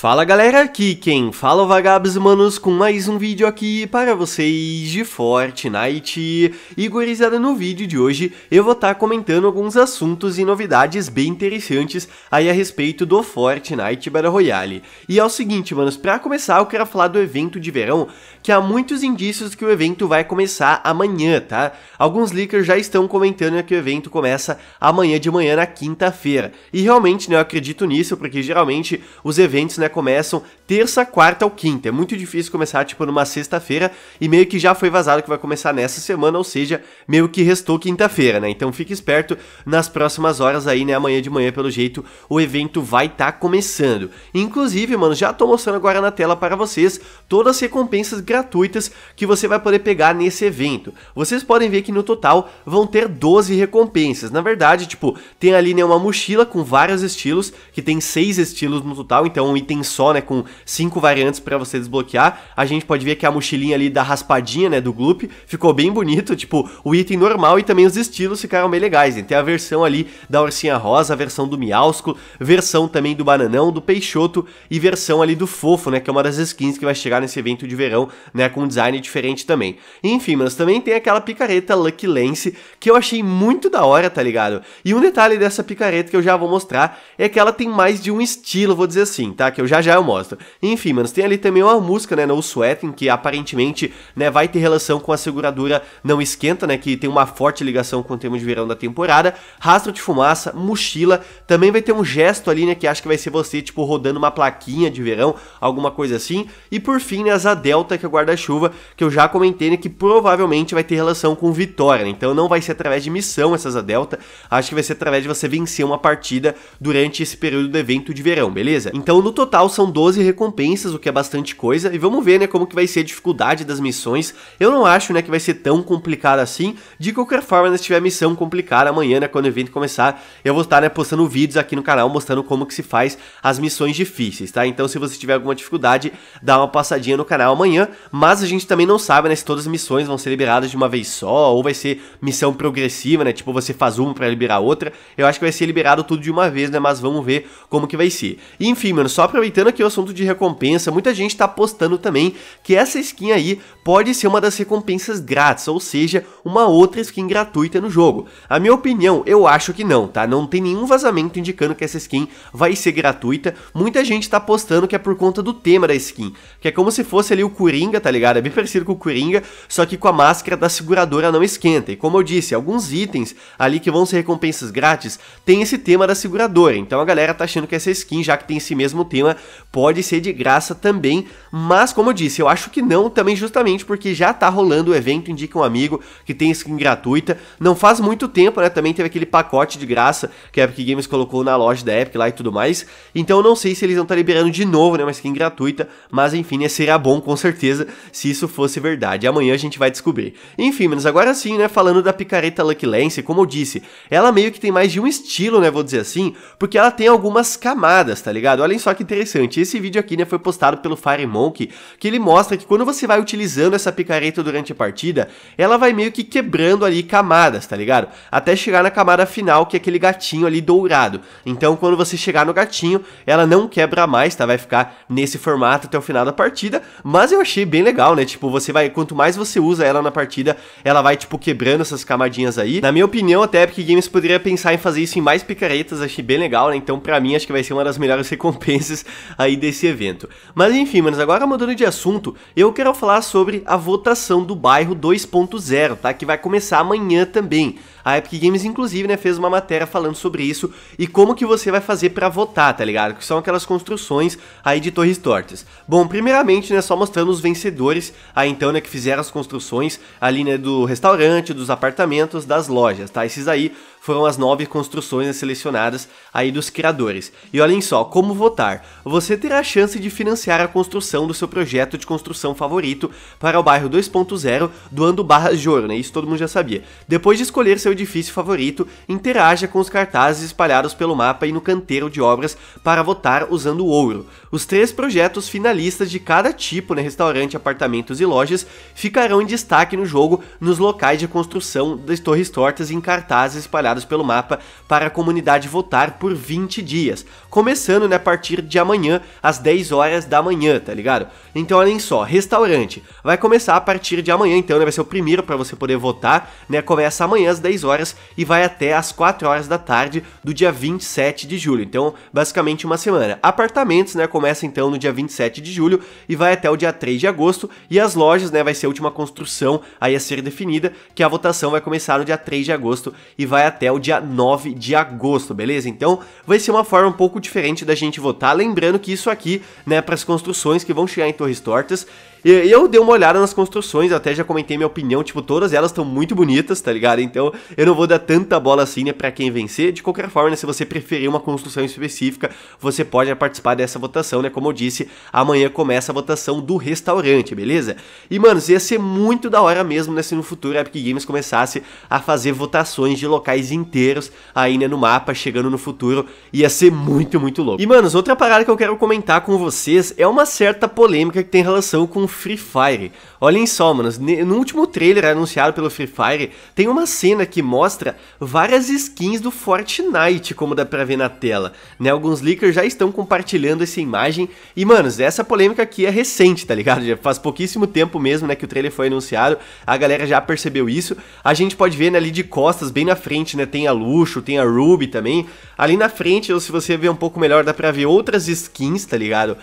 Fala galera, aqui quem fala é Vagabos Manos com mais um vídeo aqui para vocês de Fortnite. igorizada no vídeo de hoje eu vou estar tá comentando alguns assuntos e novidades bem interessantes aí a respeito do Fortnite Battle Royale. E é o seguinte, manos, para começar eu quero falar do evento de verão, que há muitos indícios que o evento vai começar amanhã, tá? Alguns leakers já estão comentando que o evento começa amanhã de manhã na quinta-feira. E realmente, né, eu acredito nisso, porque geralmente os eventos, né, começam terça, quarta ou quinta. É muito difícil começar, tipo, numa sexta-feira e meio que já foi vazado que vai começar nessa semana, ou seja, meio que restou quinta-feira, né? Então fique esperto nas próximas horas aí, né? Amanhã de manhã, pelo jeito, o evento vai estar tá começando. Inclusive, mano, já tô mostrando agora na tela para vocês todas as recompensas gratuitas que você vai poder pegar nesse evento. Vocês podem ver que no total vão ter 12 recompensas. Na verdade, tipo, tem ali né, uma mochila com vários estilos, que tem seis estilos no total, então um item item só, né, com cinco variantes para você desbloquear. A gente pode ver que a mochilinha ali da raspadinha, né, do Gloop, ficou bem bonito, tipo, o item normal e também os estilos ficaram bem legais. Né? Tem a versão ali da Ursinha Rosa, a versão do Miausco, versão também do Bananão, do Peixoto e versão ali do Fofo, né, que é uma das skins que vai chegar nesse evento de verão, né, com um design diferente também. Enfim, mas também tem aquela picareta Lucky Lance, que eu achei muito da hora, tá ligado? E um detalhe dessa picareta que eu já vou mostrar é que ela tem mais de um estilo, vou dizer assim, tá? Que eu já já eu mostro. Enfim, mano, tem ali também uma música, né, No Sweating, que aparentemente, né, vai ter relação com a seguradora Não Esquenta, né, que tem uma forte ligação com o tema de verão da temporada. Rastro de fumaça, mochila, também vai ter um gesto ali, né, que acho que vai ser você, tipo, rodando uma plaquinha de verão, alguma coisa assim. E por fim, né, asa delta, que é o guarda-chuva, que eu já comentei, né, que provavelmente vai ter relação com vitória, né? Então não vai ser através de missão essa asa delta, acho que vai ser através de você vencer uma partida durante esse período do evento de verão, beleza? Então no total total são 12 recompensas, o que é bastante coisa, e vamos ver, né, como que vai ser a dificuldade das missões. Eu não acho, né, que vai ser tão complicado assim. De qualquer forma, né, se tiver missão complicada amanhã, né, quando o evento começar, eu vou estar, né, postando vídeos aqui no canal mostrando como que se faz as missões difíceis, tá? Então, se você tiver alguma dificuldade, dá uma passadinha no canal amanhã, mas a gente também não sabe, né, se todas as missões vão ser liberadas de uma vez só, ou vai ser missão progressiva, né, tipo você faz uma para liberar outra. Eu acho que vai ser liberado tudo de uma vez, né, mas vamos ver como que vai ser. E, enfim, mano, só pra eu aproveitando aqui o assunto de recompensa, muita gente está apostando também que essa skin aí pode ser uma das recompensas grátis, ou seja, uma outra skin gratuita no jogo. A minha opinião, eu acho que não, tá? Não tem nenhum vazamento indicando que essa skin vai ser gratuita. Muita gente está apostando que é por conta do tema da skin, que é como se fosse ali o Coringa, tá ligado? É bem parecido com o Coringa, só que com a máscara da seguradora não esquenta. E como eu disse, alguns itens ali que vão ser recompensas grátis tem esse tema da seguradora. Então a galera tá achando que essa skin, já que tem esse mesmo tema, pode ser de graça também, mas como eu disse, eu acho que não também justamente porque já tá rolando o evento Indica um Amigo, que tem skin gratuita, não faz muito tempo, né, também teve aquele pacote de graça que a Epic Games colocou na loja da Epic lá e tudo mais, então não sei se eles vão estar tá liberando de novo, né, uma skin gratuita, mas enfim, né, será bom com certeza se isso fosse verdade, amanhã a gente vai descobrir. Enfim, mas agora sim, né, falando da picareta Lucky Lance, como eu disse, ela meio que tem mais de um estilo, né, vou dizer assim, porque ela tem algumas camadas, tá ligado? Olhem só que interessante interessante. Esse vídeo aqui né, foi postado pelo Firemonk que ele mostra que quando você vai utilizando essa picareta durante a partida, ela vai meio que quebrando ali camadas, tá ligado? Até chegar na camada final, que é aquele gatinho ali dourado. Então quando você chegar no gatinho, ela não quebra mais, tá? Vai ficar nesse formato até o final da partida, mas eu achei bem legal, né? Tipo, você vai, quanto mais você usa ela na partida, ela vai, tipo, quebrando essas camadinhas aí. Na minha opinião, até Epic Games poderia pensar em fazer isso em mais picaretas, achei bem legal, né? Então, pra mim, acho que vai ser uma das melhores recompensas aí desse evento. Mas enfim, mas agora mudando de assunto, eu quero falar sobre a votação do bairro 2.0, tá? Que vai começar amanhã também. A Epic Games, inclusive, né, fez uma matéria falando sobre isso e como que você vai fazer para votar, tá ligado? Que são aquelas construções aí de torres tortas. Bom, primeiramente, né, só mostrando os vencedores aí então, né, que fizeram as construções ali, né, do restaurante, dos apartamentos, das lojas, tá? Esses aí foram as nove construções selecionadas aí dos criadores. E olhem só, como votar? Você terá a chance de financiar a construção do seu projeto de construção favorito para o bairro 2.0 doando barras de ouro, né? Isso todo mundo já sabia. Depois de escolher seu edifício favorito, interaja com os cartazes espalhados pelo mapa e no canteiro de obras para votar usando ouro. Os três projetos finalistas de cada tipo, né, restaurante, apartamentos e lojas, ficarão em destaque no jogo nos locais de construção das torres tortas em cartazes espalhados pelo mapa para a comunidade votar por 20 dias, começando né, a partir de amanhã, às 10 horas da manhã, tá ligado? Então olhem só, restaurante vai começar a partir de amanhã, então né, vai ser o primeiro para você poder votar, né? Começa amanhã às 10 horas e vai até às 4 horas da tarde do dia 27 de julho. Então, basicamente uma semana. Apartamentos, né, começa então no dia 27 de julho e vai até o dia 3 de agosto e as lojas, né, vai ser a última construção aí a ser definida, que a votação vai começar no dia 3 de agosto e vai até até o dia 9 de agosto, beleza? Então vai ser uma forma um pouco diferente da gente votar, lembrando que isso aqui, né, para as construções que vão chegar em Torres Tortas, eu dei uma olhada nas construções, até já comentei minha opinião, tipo, todas elas estão muito bonitas, tá ligado? Então eu não vou dar tanta bola assim, né, pra quem vencer. De qualquer forma, né, se você preferir uma construção específica, você pode participar dessa votação, né? Como eu disse, amanhã começa a votação do restaurante, beleza? E, mano, ia ser muito da hora mesmo, né, se no futuro a Epic Games começasse a fazer votações de locais inteiros aí, né, no mapa, chegando no futuro, ia ser muito, muito louco. E, manos, outra parada que eu quero comentar com vocês é uma certa polêmica que tem relação com Free Fire. Olhem só, manos, no último trailer anunciado pelo Free Fire, tem uma cena que mostra várias skins do Fortnite, como dá pra ver na tela. Né? Alguns leakers já estão compartilhando essa imagem. E, manos, essa polêmica aqui é recente, tá ligado? Já faz pouquíssimo tempo mesmo né, que o trailer foi anunciado, a galera já percebeu isso. A gente pode ver né, ali de costas, bem na frente, né? Tem a Luxo, tem a Ruby também. Ali na frente, ou se você ver um pouco melhor, dá pra ver outras skins, tá ligado?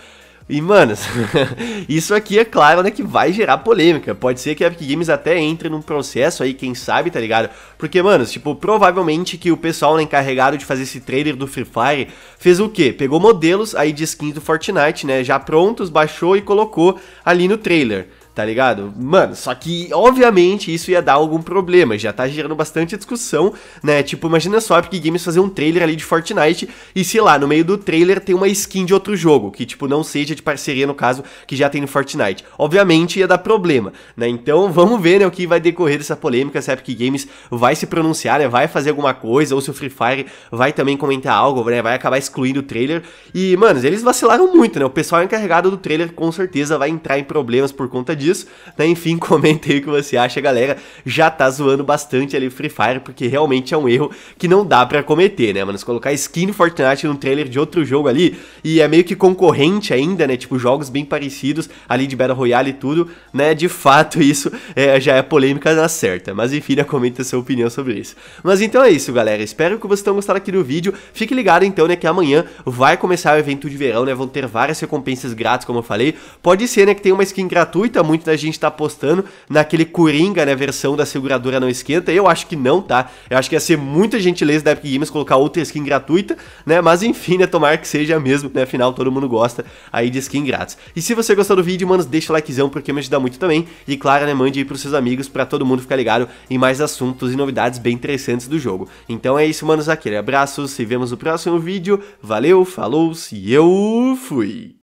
E, manos, isso aqui é claro, né, que vai gerar polêmica. Pode ser que a Epic Games até entre num processo aí, quem sabe, tá ligado? Porque, manos, tipo, provavelmente que o pessoal né, encarregado de fazer esse trailer do Free Fire fez o quê? Pegou modelos aí de skins do Fortnite, né, já prontos, baixou e colocou ali no trailer tá ligado? Mano, só que obviamente isso ia dar algum problema, já tá gerando bastante discussão, né? Tipo, imagina só a Epic Games fazer um trailer ali de Fortnite e sei lá, no meio do trailer tem uma skin de outro jogo, que tipo não seja de parceria no caso, que já tem no Fortnite. Obviamente ia dar problema, né? Então vamos ver, né, o que vai decorrer dessa polêmica, se a Epic Games vai se pronunciar, né, vai fazer alguma coisa ou se o Free Fire vai também comentar algo, né, vai acabar excluindo o trailer. E, mano, eles vacilaram muito, né? O pessoal encarregado do trailer com certeza vai entrar em problemas por conta disso disso. Né? Enfim, comenta aí o que você acha, galera. Já tá zoando bastante ali o Free Fire, porque realmente é um erro que não dá para cometer, né, mano? Se colocar skin Fortnite num trailer de outro jogo ali, e é meio que concorrente ainda, né? Tipo, jogos bem parecidos ali de Battle Royale e tudo, né? De fato, isso é, já é polêmica na certa. Mas enfim, né, comenta sua opinião sobre isso. Mas então é isso, galera. Espero que vocês tenham gostado aqui do vídeo. Fique ligado então, né, que amanhã vai começar o evento de verão, né? Vão ter várias recompensas grátis, como eu falei. Pode ser, né, que tem uma skin gratuita, muito da gente tá apostando naquele Coringa, né? Versão da seguradora não esquenta. Eu acho que não, tá? Eu acho que ia ser muita gentileza da Epic Games colocar outra skin gratuita, né? Mas enfim, né? Tomara que seja mesmo, né? Afinal, todo mundo gosta aí de skin grátis. E se você gostou do vídeo, mano, deixa o likezão porque me ajuda muito também. E claro, né? Mande aí pros seus amigos para todo mundo ficar ligado em mais assuntos e novidades bem interessantes do jogo. Então é isso, manos. Aquele abraço, se vemos no próximo vídeo. Valeu, falou, se eu fui!